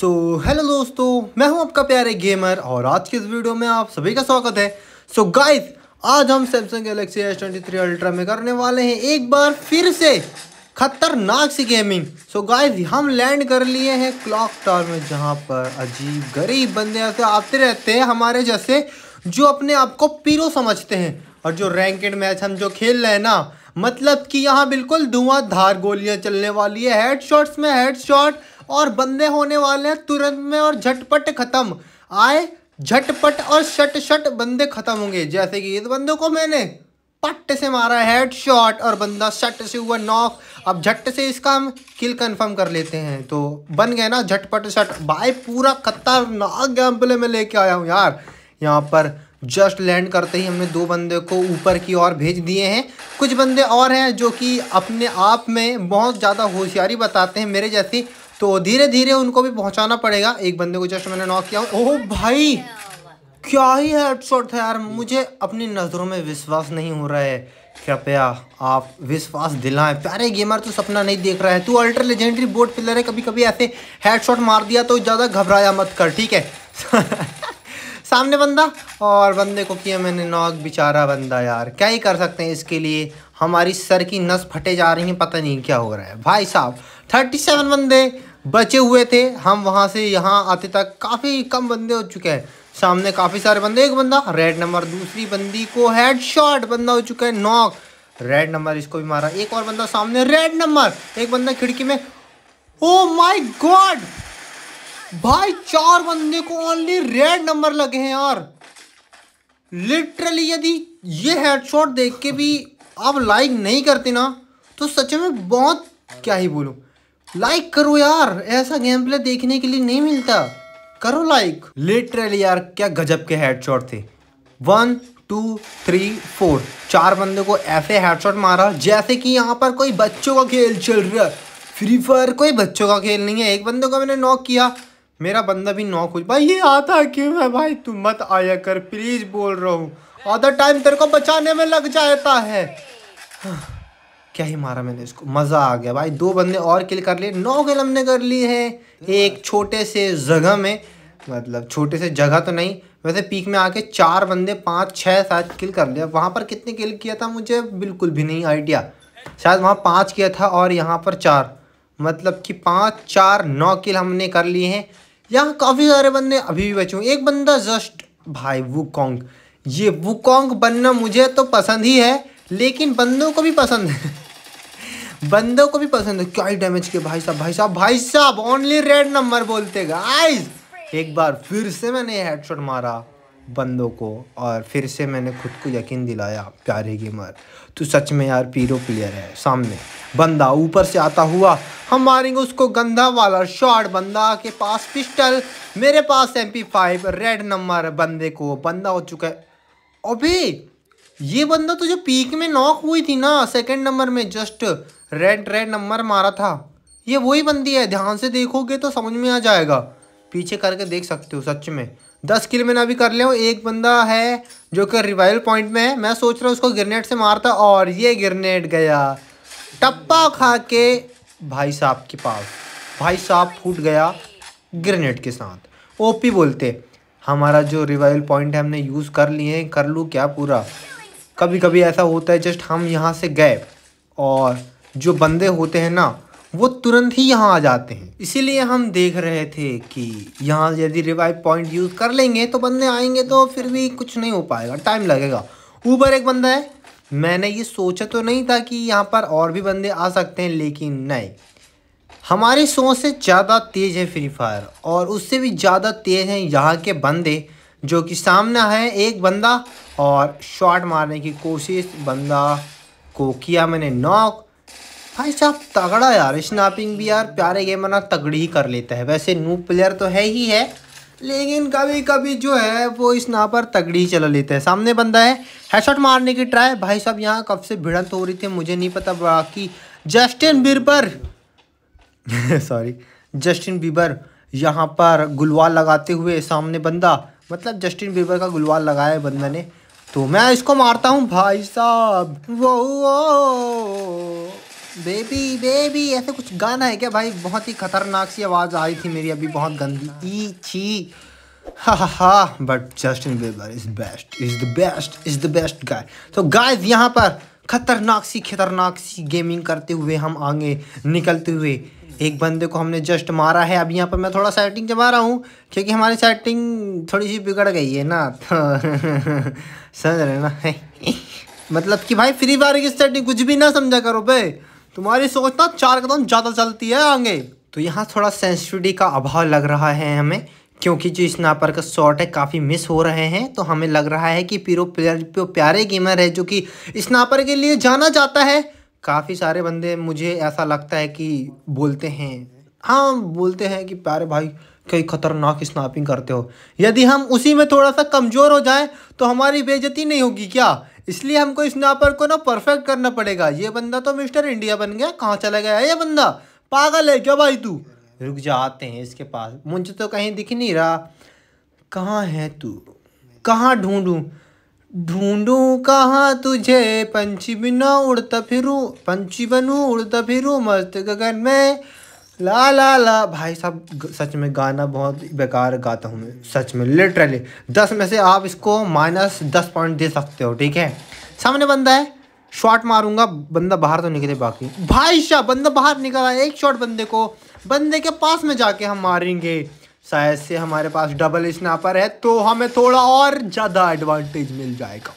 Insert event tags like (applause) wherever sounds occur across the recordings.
सो so, hello दोस्तों मैं हूं आपका प्यारे गेमर और आज के इस वीडियो में आप सभी का स्वागत है सो so, गाइस आज हम Samsung Galaxy S twenty three Ultra में करने वाले हैं एक बार फिर से खतरनाक सी गेमिंग सो so, गाइस हम लैंड कर लिए हैं क्लॉक टावर में जहां पर अजीब गरीब बंदे ऐसे आते रहते हैं हमारे जैसे जो अपने आप को पीरो समझते हैं और जो रैंकेड मैच हम जो खेल रहे हैं ना मतलब कि यहाँ बिल्कुल धुआंधार गोलियां चलने वाली है हेड शॉट्स में हेड शॉट और बंदे होने वाले हैं तुरंत में और झटपट खत्म आए झटपट और शट शट बंदे खत्म होंगे जैसे कि इस बंदे को मैंने पट्ट से मारा हेड शॉट और बंदा शट से हुआ नॉक अब झट से इसका हम किल कंफर्म कर लेते हैं तो बन गए ना झटपट शट भाई पूरा खतरनाक गेम प्ले में लेके आया हूँ यार यहाँ पर जस्ट लैंड करते ही हमने दो बंदे को ऊपर की ओर भेज दिए हैं कुछ बंदे और हैं जो कि अपने आप में बहुत ज़्यादा होशियारी बताते हैं मेरे जैसी तो धीरे धीरे उनको भी पहुंचाना पड़ेगा एक बंदे को जस्ट मैंने नॉक किया ओह भाई क्या ही हेडशॉट था यार मुझे अपनी नज़रों में विश्वास नहीं हो रहा है कृपया आप विश्वास दिलाएं प्यारे गेमर तो सपना नहीं देख रहा है तू अल्टर लेजेंडरी बोर्ड पिलर है कभी कभी ऐसे हेडशॉट मार दिया तो ज़्यादा घबराया मत कर ठीक है (laughs) सामने बंदा और बंदे को किया मैंने नॉक बेचारा बंदा यार क्या ही कर सकते हैं इसके लिए हमारी सर की नस फटे जा रही है पता नहीं क्या हो रहा है भाई साहब थर्टी सेवन बंदे बचे हुए थे हम वहाँ से यहाँ आते तक काफ़ी कम बंदे हो चुके हैं सामने काफ़ी सारे बंदे एक बंदा रेड नंबर दूसरी बंदी को हेड शॉट बंदा हो चुका है नॉक रेड नंबर इसको भी मारा एक और बंदा सामने रेड नंबर एक बंदा खिड़की में ओ माय गॉड भाई चार बंदे को ओनली रेड नंबर लगे हैं यार लिटरली यदि ये हेडशॉट देख के भी आप लाइक नहीं करते ना तो सच में बहुत क्या ही बोलूँ लाइक करो यार ऐसा गेम प्ले देखने के लिए नहीं मिलता करो लाइक लिटरली यार क्या गजब के हेडशॉट थे वन टू थ्री फोर चार बंदे को ऐसे हेडशॉट मारा जैसे कि यहाँ पर कोई बच्चों का खेल चल रहा है फ्री फायर कोई बच्चों का खेल नहीं है एक बंदे को मैंने नॉक किया मेरा बंदा भी नॉक हो भाई ये आता क्यों है भाई तू मत आया कर प्लीज़ बोल रहा हूँ आधा टाइम तेरे को बचाने में लग जाता है क्या ही मारा मैंने इसको मज़ा आ गया भाई दो बंदे और किल कर लिए नौ किल हमने कर लिए हैं एक छोटे से जगह में मतलब छोटे से जगह तो नहीं वैसे पीक में आके चार बंदे पाँच छः सात किल कर लिया वहाँ पर कितने किल किया था मुझे बिल्कुल भी नहीं आइडिया शायद वहाँ पाँच किया था और यहाँ पर चार मतलब कि पाँच चार नौ किल हमने कर लिए हैं यहाँ काफ़ी सारे बंदे अभी भी बचे हुए एक बंदा जस्ट भाई वो कॉन्ग ये वो कॉन्ग बनना मुझे तो पसंद ही है लेकिन बंदों को भी पसंद है बंदों को भी पसंद है क्या ही डैमेज के भाई साहब भाई साहब भाई साहब ओनली रेड नंबर बोलते गाइस एक बार फिर से मैंने हेडशॉट मारा बंदों को और फिर से मैंने खुद को यकीन दिलाया प्यारे गेमर तू सच में यार पीरो प्लेयर है सामने बंदा ऊपर से आता हुआ हम मारेंगे उसको गंदा वाला शॉट बंदा के पास पिस्टल मेरे पास M P five red number बंदे को बंदा हो चुका है अभी ये बंदा तो जो पीक में नॉक हुई थी ना सेकंड नंबर में जस्ट रेड रेड नंबर मारा था ये वही बंदी है ध्यान से देखोगे तो समझ में आ जाएगा पीछे करके देख सकते हो सच में दस किल मैंने अभी कर लिया हूँ एक बंदा है जो कि रिवाइल पॉइंट में है मैं सोच रहा हूँ उसको ग्रेनेड से मारता और ये ग्रेनेड गया टप्पा खा के भाई साहब के पास भाई साहब फूट गया ग्रेनेड के साथ ओपी बोलते हमारा जो रिवाइल पॉइंट है हमने यूज़ कर लिए हैं कर लूँ क्या पूरा कभी कभी ऐसा होता है जस्ट हम यहाँ से गए और जो बंदे होते हैं ना वो तुरंत ही यहाँ आ जाते हैं इसीलिए हम देख रहे थे कि यहाँ यदि रिवाइव पॉइंट यूज़ कर लेंगे तो बंदे आएंगे तो फिर भी कुछ नहीं हो पाएगा टाइम लगेगा ऊबर एक बंदा है मैंने ये सोचा तो नहीं था कि यहाँ पर और भी बंदे आ सकते हैं लेकिन नहीं हमारी सोच से ज़्यादा तेज़ है फ्री फायर और उससे भी ज़्यादा तेज़ हैं यहाँ के बंदे जो कि सामना है एक बंदा और शॉट मारने की कोशिश बंदा को किया मैंने नॉक भाई साहब तगड़ा यार स्नैपिंग भी यार प्यारे गेम ना तगड़ी ही कर लेता है वैसे न्यू प्लेयर तो है ही है लेकिन कभी कभी जो है वो स्नापर तगड़ी चला लेते हैं सामने बंदा है हेडशॉट मारने की ट्राई भाई साहब यहाँ कब से भिड़ंत हो रही थी मुझे नहीं पता बाकी Justin Bieber sorry Justin Bieber यहाँ पर गुलवाल लगाते हुए सामने बंदा मतलब जस्टिन बीबर का गुलवाल लगाया है बंदा ने तो मैं इसको मारता हूँ भाई साहब वो, वो बेबी बेबी ऐसे कुछ गाना है क्या भाई बहुत ही खतरनाक सी आवाज़ आई थी मेरी अभी बहुत गंदी ई छी हा हा but Justin Bieber is best is the best is the best guy तो गाय यहाँ पर खतरनाक सी खतरनाक सी गेमिंग करते हुए हम आगे निकलते हुए एक बंदे को हमने जस्ट मारा है अब यहाँ पर मैं थोड़ा सेटिंग जमा रहा हूँ क्योंकि हमारी सेटिंग थोड़ी सी बिगड़ गई है ना तो (laughs) समझ रहे ना (laughs) मतलब कि भाई फ्री फायर की सेटिंग कुछ भी ना समझा करो भाई तुम्हारी सोचना चार कदम ज़्यादा चलती है आगे तो यहाँ थोड़ा सेंसिटिविटी का अभाव लग रहा है हमें क्योंकि जो स्नापर का शॉट है काफ़ी मिस हो रहे हैं तो हमें लग रहा है कि पीरो प्यारे गेमर है जो कि स्नापर के लिए जाना जाता है काफ़ी सारे बंदे मुझे ऐसा लगता है कि बोलते हैं हाँ बोलते हैं कि प्यारे भाई कई खतरनाक स्नैपिंग करते हो यदि हम उसी में थोड़ा सा कमज़ोर हो जाएं तो हमारी बेजती नहीं होगी क्या इसलिए हमको स्नैपर को ना परफेक्ट करना पड़ेगा ये बंदा तो मिस्टर इंडिया बन गया कहाँ चला गया ये बंदा पागल है क्या भाई तू रुक जाते हैं इसके पास मुझे तो कहीं दिख नहीं रहा कहाँ है तू कहाँ ढूंढूं ढूंढू कहाँ तुझे पंछी बिना उड़ता फिरूँ पंछी बनू उड़ता फिरूँ मस्त गगन में ला ला ला भाई साहब सच में गाना बहुत बेकार गाता हूँ मैं सच में लिटरली दस में से आप इसको माइनस दस पॉइंट दे सकते हो ठीक है सामने बंदा है शॉट मारूंगा बंदा बाहर तो निकले बाकी भाई शाह बंदा बाहर निकला एक शॉट बंदे को बंदे के पास में जाके हम मारेंगे शायद से हमारे पास डबल स्नैपर है तो हमें थोड़ा और ज़्यादा एडवांटेज मिल जाएगा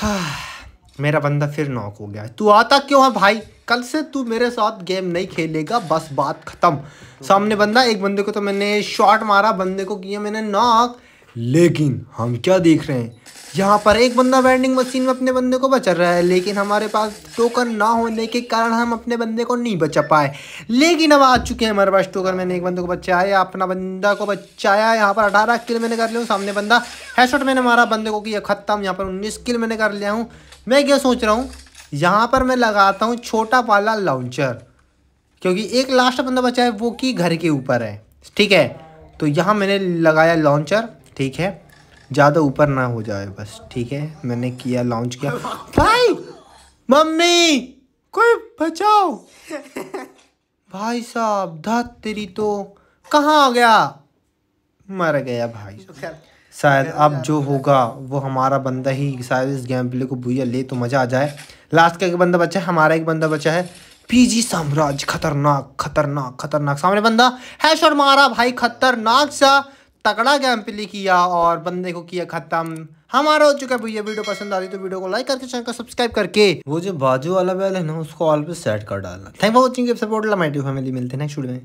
हाँ। (sighs) मेरा बंदा फिर नॉक हो गया तू आता क्यों है भाई कल से तू मेरे साथ गेम नहीं खेलेगा बस बात ख़त्म सामने बंदा एक बंदे को तो मैंने शॉट मारा बंदे को किया मैंने नॉक लेकिन हम क्या देख रहे हैं यहाँ पर एक बंदा वेंडिंग मशीन में अपने बंदे को बचा रहा है लेकिन हमारे पास टोकन ना होने के कारण हम अपने बंदे को नहीं बचा पाए लेकिन अब आ चुके हैं हमारे पास टोकन मैंने एक बंदे को बचाया अपना बंदा को बचाया यहाँ पर अठारह किल मैंने कर लिया हूँ सामने बंदा हेडशॉट मैंने मारा बंदे को किया ख़त्म यहाँ पर उन्नीस किल मैंने कर लिया हूँ मैं क्या सोच रहा हूँ यहाँ पर मैं लगाता हूँ छोटा वाला लॉन्चर क्योंकि एक लास्ट बंदा बचा है वो कि घर के ऊपर है ठीक है तो यहाँ मैंने लगाया लॉन्चर ठीक है ज़्यादा ऊपर ना हो जाए बस ठीक है मैंने किया लॉन्च किया भाई मम्मी कोई बचाओ भाई साहब धत तेरी तो कहाँ आ गया मर गया भाई शायद अब जो होगा वो हमारा बंदा ही शायद इस गेम प्ले को भूया ले तो मज़ा आ जाए लास्ट का एक बंदा बचा है हमारा एक बंदा बचा है पीजी साम्राज्य खतरनाक खतरनाक खतरनाक सामने बंदा है शर्मारा भाई खतरनाक सा तगड़ा गैम प्ले किया और बंदे को किया खत्म हमारा हो चुका है भैया वीडियो पसंद आ रही तो वीडियो को लाइक करके चैनल को सब्सक्राइब करके वो जो बाजू वाला बैल है ना उसको ऑल पे सेट कर डालना thank for watching support light family मिलते हैं नेक्स्ट वीडियो में